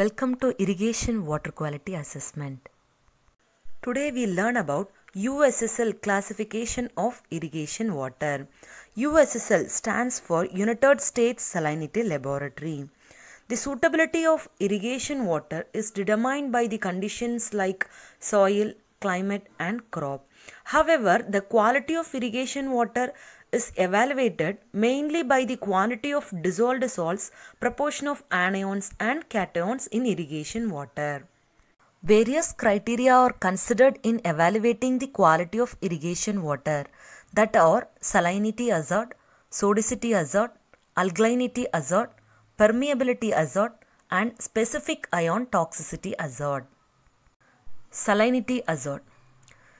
Welcome to Irrigation Water Quality Assessment. Today we learn about USSL classification of irrigation water. USSL stands for United States Salinity Laboratory. The suitability of irrigation water is determined by the conditions like soil, climate and crop. However, the quality of irrigation water is evaluated mainly by the quantity of dissolved salts, proportion of anions and cations in irrigation water. Various criteria are considered in evaluating the quality of irrigation water that are salinity hazard, sodicity hazard, alkalinity hazard, permeability hazard and specific ion toxicity hazard. Salinity hazard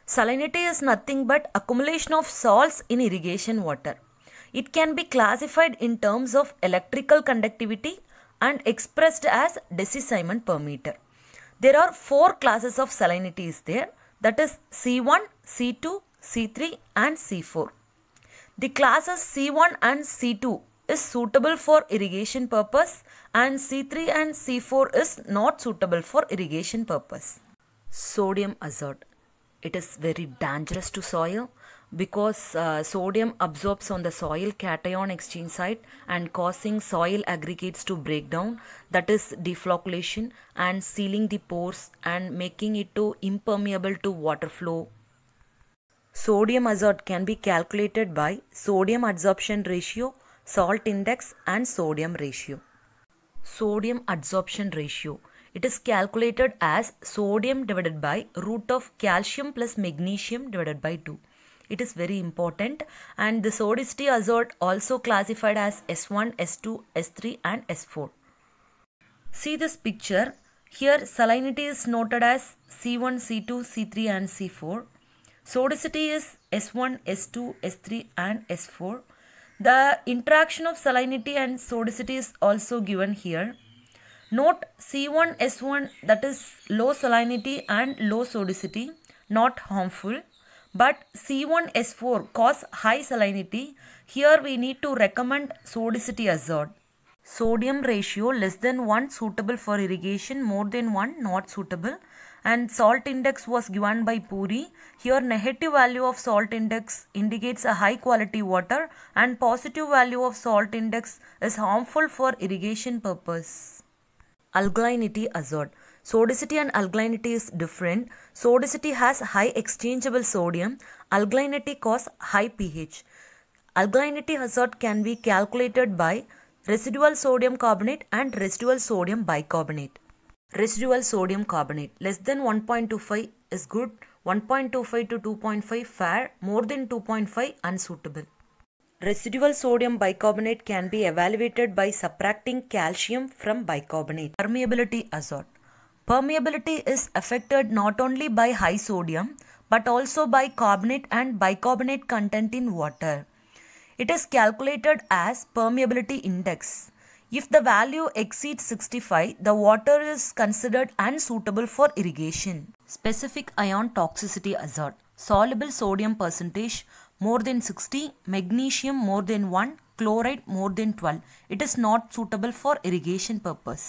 Salinity is nothing but accumulation of salts in irrigation water. It can be classified in terms of electrical conductivity and expressed as decisimon per meter. There are four classes of salinities there that is C1, C2, C3 and C4. The classes C1 and C2 is suitable for irrigation purpose and C3 and C4 is not suitable for irrigation purpose. Sodium azot it is very dangerous to soil because uh, sodium absorbs on the soil cation exchange site and causing soil aggregates to break down that is defloculation and sealing the pores and making it to impermeable to water flow sodium azot can be calculated by sodium adsorption ratio salt index and sodium ratio sodium adsorption ratio it is calculated as sodium divided by root of calcium plus magnesium divided by 2. It is very important and the sodicity azot also classified as S1, S2, S3 and S4. See this picture. Here salinity is noted as C1, C2, C3 and C4. Sodicity is S1, S2, S3 and S4. The interaction of salinity and sodicity is also given here. Note C1S1 that is low salinity and low sodicity not harmful but C1S4 cause high salinity here we need to recommend sodicity hazard. Sodium ratio less than 1 suitable for irrigation more than 1 not suitable and salt index was given by Puri. Here negative value of salt index indicates a high quality water and positive value of salt index is harmful for irrigation purpose. Alkalinity azot. Sodicity and alkalinity is different. Sodicity has high exchangeable sodium. Alkalinity cause high pH. Alkalinity hazard can be calculated by residual sodium carbonate and residual sodium bicarbonate. Residual sodium carbonate less than 1.25 is good, 1.25 to 2.5 fair, more than 2.5 unsuitable. Residual sodium bicarbonate can be evaluated by subtracting calcium from bicarbonate. Permeability azot. Permeability is affected not only by high sodium but also by carbonate and bicarbonate content in water. It is calculated as permeability index. If the value exceeds 65, the water is considered unsuitable for irrigation. Specific ion toxicity azot. Soluble sodium percentage more than 60, magnesium more than 1, chloride more than 12. It is not suitable for irrigation purpose.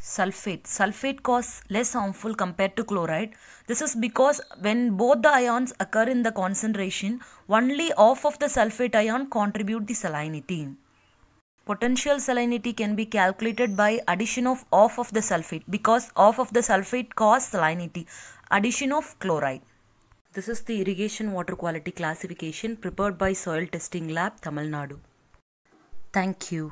Sulfate. Sulfate cause less harmful compared to chloride. This is because when both the ions occur in the concentration, only off of the sulfate ion contribute the salinity. Potential salinity can be calculated by addition of off of the sulfate because off of the sulfate cause salinity. Addition of chloride. This is the irrigation water quality classification prepared by Soil Testing Lab, Tamil Nadu. Thank you.